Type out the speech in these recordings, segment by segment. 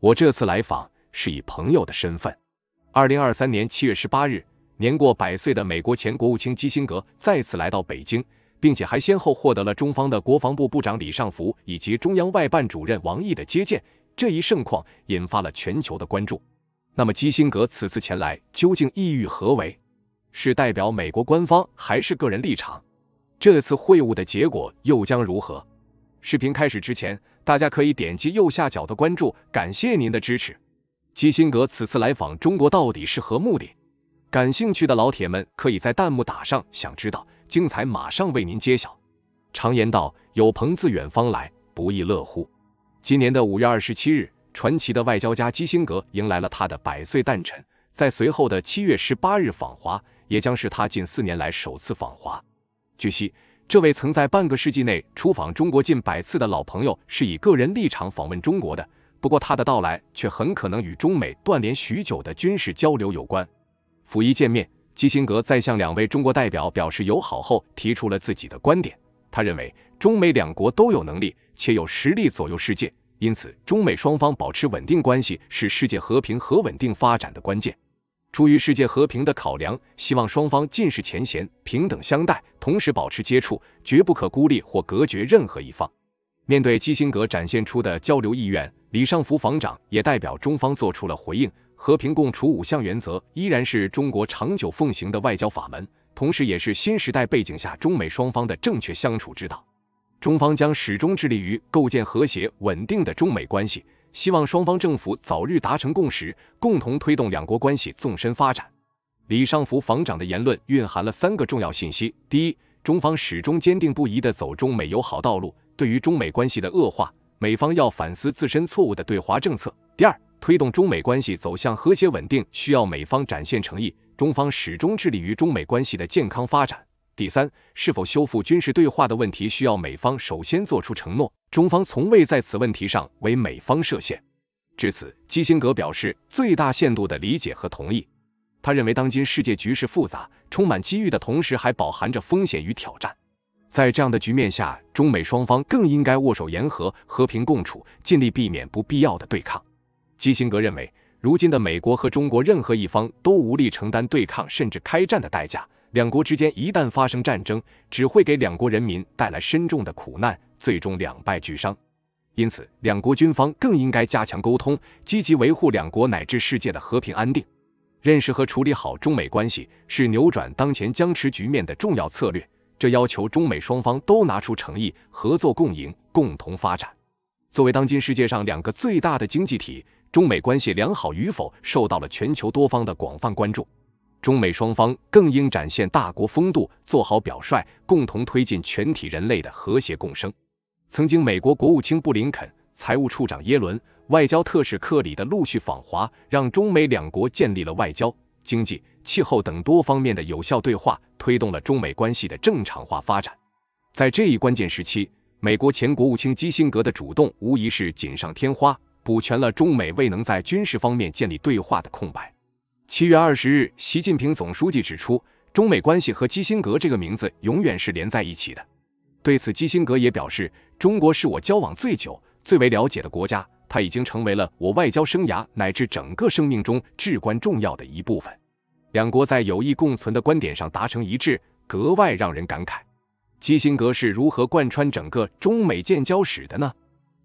我这次来访是以朋友的身份。二零二三年七月十八日，年过百岁的美国前国务卿基辛格再次来到北京，并且还先后获得了中方的国防部部长李尚福以及中央外办主任王毅的接见。这一盛况引发了全球的关注。那么，基辛格此次前来究竟意欲何为？是代表美国官方，还是个人立场？这次会晤的结果又将如何？视频开始之前。大家可以点击右下角的关注，感谢您的支持。基辛格此次来访中国到底是何目的？感兴趣的老铁们可以在弹幕打上“想知道”，精彩马上为您揭晓。常言道：“有朋自远方来，不亦乐乎。”今年的五月二十七日，传奇的外交家基辛格迎来了他的百岁诞辰。在随后的七月十八日访华，也将是他近四年来首次访华。据悉。这位曾在半个世纪内出访中国近百次的老朋友是以个人立场访问中国的，不过他的到来却很可能与中美断联许久的军事交流有关。甫一见面，基辛格在向两位中国代表表示友好后，提出了自己的观点。他认为，中美两国都有能力且有实力左右世界，因此中美双方保持稳定关系是世界和平和稳定发展的关键。出于世界和平的考量，希望双方尽释前嫌，平等相待，同时保持接触，绝不可孤立或隔绝任何一方。面对基辛格展现出的交流意愿，李尚福防长也代表中方做出了回应：和平共处五项原则依然是中国长久奉行的外交法门，同时也是新时代背景下中美双方的正确相处之道。中方将始终致力于构建和谐稳定的中美关系。希望双方政府早日达成共识，共同推动两国关系纵深发展。李尚福防长的言论蕴含了三个重要信息：第一，中方始终坚定不移地走中美友好道路，对于中美关系的恶化，美方要反思自身错误的对华政策；第二，推动中美关系走向和谐稳定，需要美方展现诚意，中方始终致力于中美关系的健康发展；第三，是否修复军事对话的问题，需要美方首先做出承诺。中方从未在此问题上为美方设限。至此，基辛格表示最大限度的理解和同意。他认为，当今世界局势复杂，充满机遇的同时，还饱含着风险与挑战。在这样的局面下，中美双方更应该握手言和，和平共处，尽力避免不必要的对抗。基辛格认为，如今的美国和中国任何一方都无力承担对抗甚至开战的代价。两国之间一旦发生战争，只会给两国人民带来深重的苦难。最终两败俱伤，因此两国军方更应该加强沟通，积极维护两国乃至世界的和平安定。认识和处理好中美关系，是扭转当前僵持局面的重要策略。这要求中美双方都拿出诚意，合作共赢，共同发展。作为当今世界上两个最大的经济体，中美关系良好与否受到了全球多方的广泛关注。中美双方更应展现大国风度，做好表率，共同推进全体人类的和谐共生。曾经，美国国务卿布林肯、财务处长耶伦、外交特使克里的陆续访华，让中美两国建立了外交、经济、气候等多方面的有效对话，推动了中美关系的正常化发展。在这一关键时期，美国前国务卿基辛格的主动无疑是锦上添花，补全了中美未能在军事方面建立对话的空白。七月二十日，习近平总书记指出，中美关系和基辛格这个名字永远是连在一起的。对此，基辛格也表示。中国是我交往最久、最为了解的国家，它已经成为了我外交生涯乃至整个生命中至关重要的一部分。两国在友谊共存的观点上达成一致，格外让人感慨。基辛格是如何贯穿整个中美建交史的呢？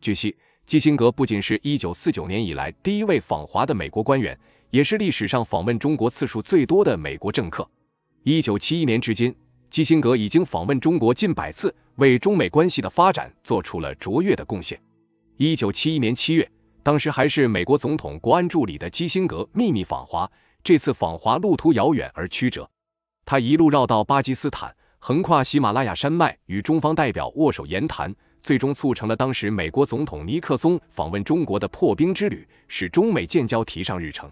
据悉，基辛格不仅是一九四九年以来第一位访华的美国官员，也是历史上访问中国次数最多的美国政客。一九七一年至今。基辛格已经访问中国近百次，为中美关系的发展做出了卓越的贡献。一九七一年七月，当时还是美国总统国安助理的基辛格秘密访华。这次访华路途遥远而曲折，他一路绕到巴基斯坦，横跨喜马拉雅山脉，与中方代表握手言谈，最终促成了当时美国总统尼克松访问中国的破冰之旅，使中美建交提上日程。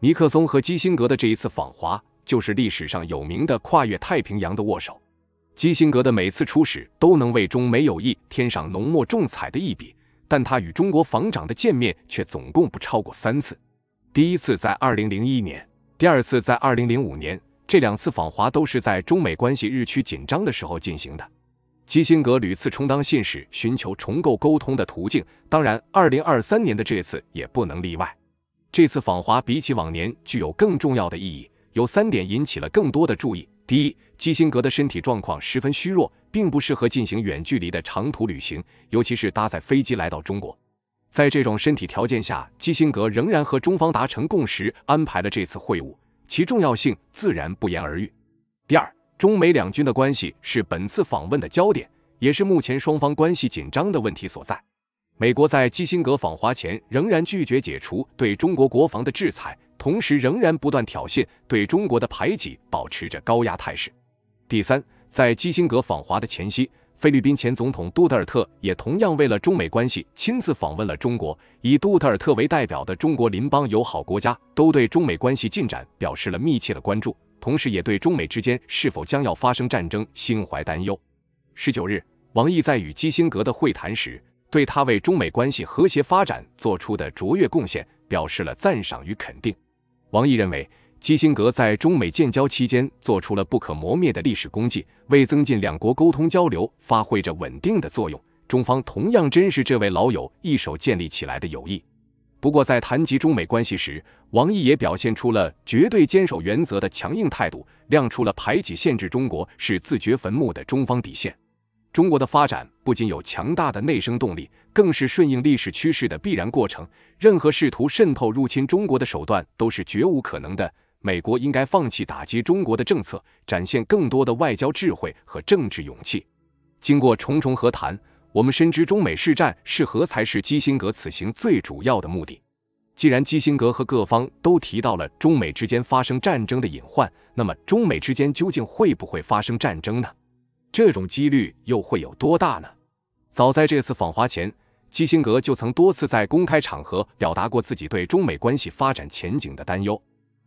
尼克松和基辛格的这一次访华。就是历史上有名的跨越太平洋的握手。基辛格的每次出使都能为中美友谊添上浓墨重彩的一笔，但他与中国防长的见面却总共不超过三次。第一次在二零零一年，第二次在二零零五年，这两次访华都是在中美关系日趋紧张的时候进行的。基辛格屡次充当信使，寻求重构沟通的途径，当然，二零二三年的这次也不能例外。这次访华比起往年具有更重要的意义。有三点引起了更多的注意：第一，基辛格的身体状况十分虚弱，并不适合进行远距离的长途旅行，尤其是搭载飞机来到中国。在这种身体条件下，基辛格仍然和中方达成共识，安排了这次会晤，其重要性自然不言而喻。第二，中美两军的关系是本次访问的焦点，也是目前双方关系紧张的问题所在。美国在基辛格访华前仍然拒绝解除对中国国防的制裁。同时仍然不断挑衅，对中国的排挤保持着高压态势。第三，在基辛格访华的前夕，菲律宾前总统杜特尔特也同样为了中美关系亲自访问了中国。以杜特尔特为代表的中国邻邦友好国家都对中美关系进展表示了密切的关注，同时也对中美之间是否将要发生战争心怀担忧。十九日，王毅在与基辛格的会谈时，对他为中美关系和谐发展做出的卓越贡献表示了赞赏与肯定。王毅认为，基辛格在中美建交期间做出了不可磨灭的历史功绩，为增进两国沟通交流发挥着稳定的作用。中方同样珍视这位老友一手建立起来的友谊。不过，在谈及中美关系时，王毅也表现出了绝对坚守原则的强硬态度，亮出了排挤、限制中国是自掘坟墓的中方底线。中国的发展不仅有强大的内生动力，更是顺应历史趋势的必然过程。任何试图渗透入侵中国的手段都是绝无可能的。美国应该放弃打击中国的政策，展现更多的外交智慧和政治勇气。经过重重和谈，我们深知中美试战是和才是基辛格此行最主要的目的。既然基辛格和各方都提到了中美之间发生战争的隐患，那么中美之间究竟会不会发生战争呢？这种几率又会有多大呢？早在这次访华前，基辛格就曾多次在公开场合表达过自己对中美关系发展前景的担忧。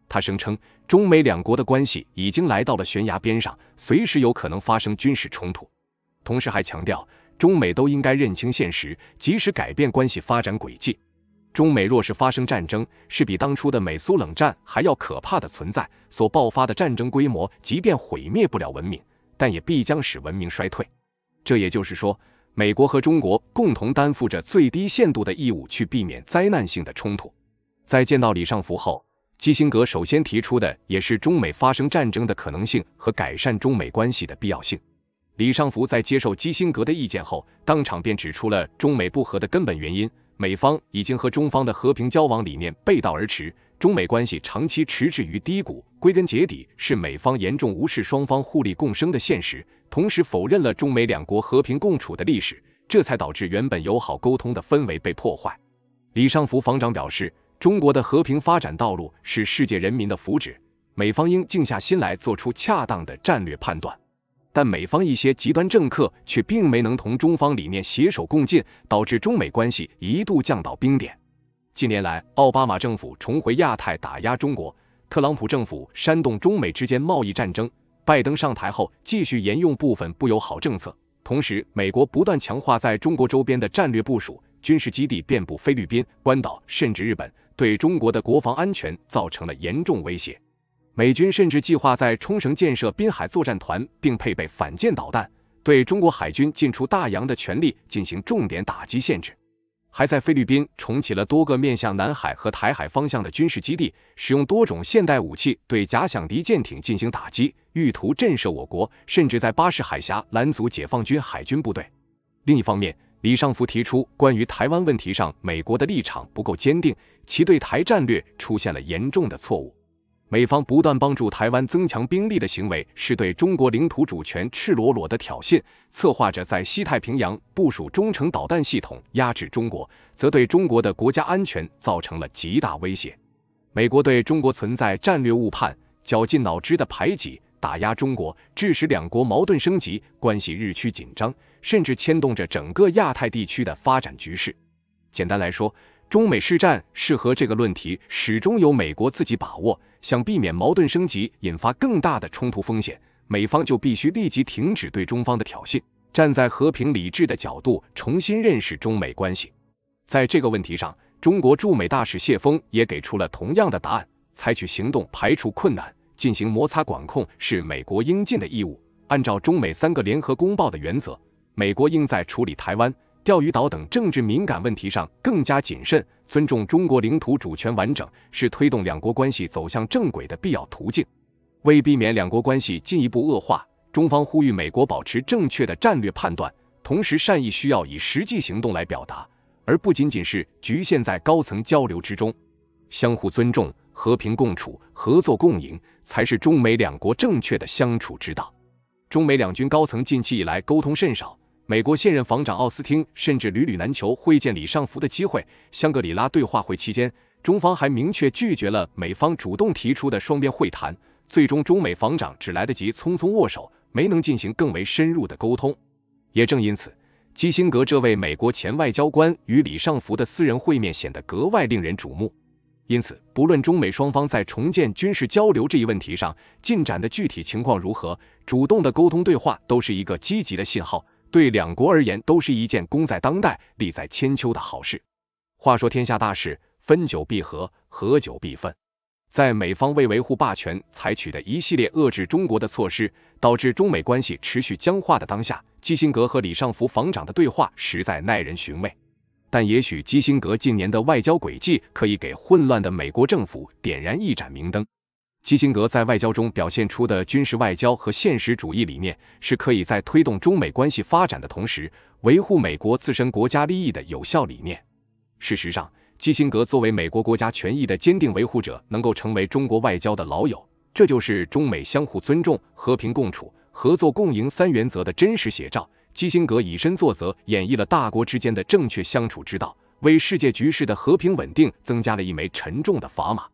他声称，中美两国的关系已经来到了悬崖边上，随时有可能发生军事冲突。同时还强调，中美都应该认清现实，及时改变关系发展轨迹。中美若是发生战争，是比当初的美苏冷战还要可怕的存在，所爆发的战争规模，即便毁灭不了文明。但也必将使文明衰退。这也就是说，美国和中国共同担负着最低限度的义务，去避免灾难性的冲突。在见到李尚福后，基辛格首先提出的也是中美发生战争的可能性和改善中美关系的必要性。李尚福在接受基辛格的意见后，当场便指出了中美不和的根本原因。美方已经和中方的和平交往理念背道而驰，中美关系长期迟滞于低谷，归根结底是美方严重无视双方互利共生的现实，同时否认了中美两国和平共处的历史，这才导致原本友好沟通的氛围被破坏。李尚福防长表示，中国的和平发展道路是世界人民的福祉，美方应静下心来做出恰当的战略判断。但美方一些极端政客却并没能同中方理念携手共进，导致中美关系一度降到冰点。近年来，奥巴马政府重回亚太打压中国，特朗普政府煽动中美之间贸易战争，拜登上台后继续沿用部分不友好政策，同时美国不断强化在中国周边的战略部署，军事基地遍布菲律宾、关岛，甚至日本，对中国的国防安全造成了严重威胁。美军甚至计划在冲绳建设滨海作战团，并配备反舰导弹，对中国海军进出大洋的权利进行重点打击限制；还在菲律宾重启了多个面向南海和台海方向的军事基地，使用多种现代武器对假想敌舰艇进行打击，意图震慑我国，甚至在巴士海峡拦阻解放军海军部队。另一方面，李尚福提出，关于台湾问题上，美国的立场不够坚定，其对台战略出现了严重的错误。美方不断帮助台湾增强兵力的行为，是对中国领土主权赤裸裸的挑衅；策划着在西太平洋部署中程导弹系统压制中国，则对中国的国家安全造成了极大威胁。美国对中国存在战略误判，绞尽脑汁的排挤打压中国，致使两国矛盾升级，关系日趋紧张，甚至牵动着整个亚太地区的发展局势。简单来说，中美试战是和这个论题始终由美国自己把握。想避免矛盾升级引发更大的冲突风险，美方就必须立即停止对中方的挑衅，站在和平理智的角度重新认识中美关系。在这个问题上，中国驻美大使谢锋也给出了同样的答案：采取行动排除困难、进行摩擦管控是美国应尽的义务。按照中美三个联合公报的原则，美国应在处理台湾。钓鱼岛等政治敏感问题上更加谨慎，尊重中国领土主权完整是推动两国关系走向正轨的必要途径。为避免两国关系进一步恶化，中方呼吁美国保持正确的战略判断。同时，善意需要以实际行动来表达，而不仅仅是局限在高层交流之中。相互尊重、和平共处、合作共赢才是中美两国正确的相处之道。中美两军高层近期以来沟通甚少。美国现任防长奥斯汀甚至屡屡难求会见李尚福的机会。香格里拉对话会期间，中方还明确拒绝了美方主动提出的双边会谈。最终，中美防长只来得及匆匆握手，没能进行更为深入的沟通。也正因此，基辛格这位美国前外交官与李尚福的私人会面显得格外令人瞩目。因此，不论中美双方在重建军事交流这一问题上进展的具体情况如何，主动的沟通对话都是一个积极的信号。对两国而言，都是一件功在当代、利在千秋的好事。话说天下大事，分久必合，合久必分。在美方为维护霸权采取的一系列遏制中国的措施，导致中美关系持续僵化的当下，基辛格和李尚福防长的对话实在耐人寻味。但也许基辛格近年的外交轨迹，可以给混乱的美国政府点燃一盏明灯。基辛格在外交中表现出的军事外交和现实主义理念，是可以在推动中美关系发展的同时，维护美国自身国家利益的有效理念。事实上，基辛格作为美国国家权益的坚定维护者，能够成为中国外交的老友，这就是中美相互尊重、和平共处、合作共赢三原则的真实写照。基辛格以身作则，演绎了大国之间的正确相处之道，为世界局势的和平稳定增加了一枚沉重的砝码。